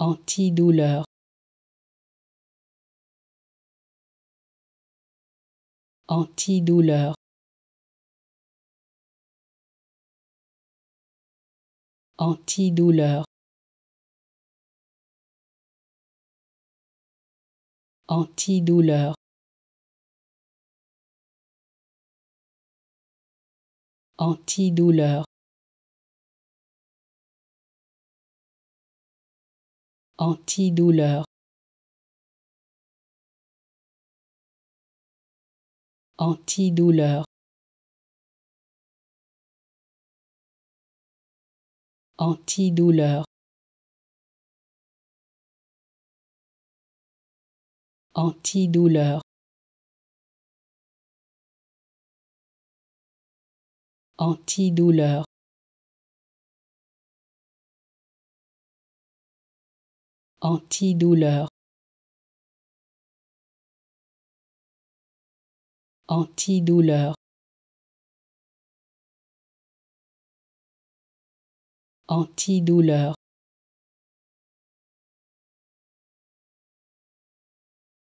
antidouleur antidouleur antidouleur antidouleur antidouleur antidouleur antidouleur antidouleur antidouleur antidouleur antidouleur antidouleur antidouleur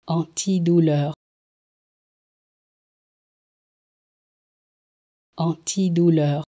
antidouleur antidouleur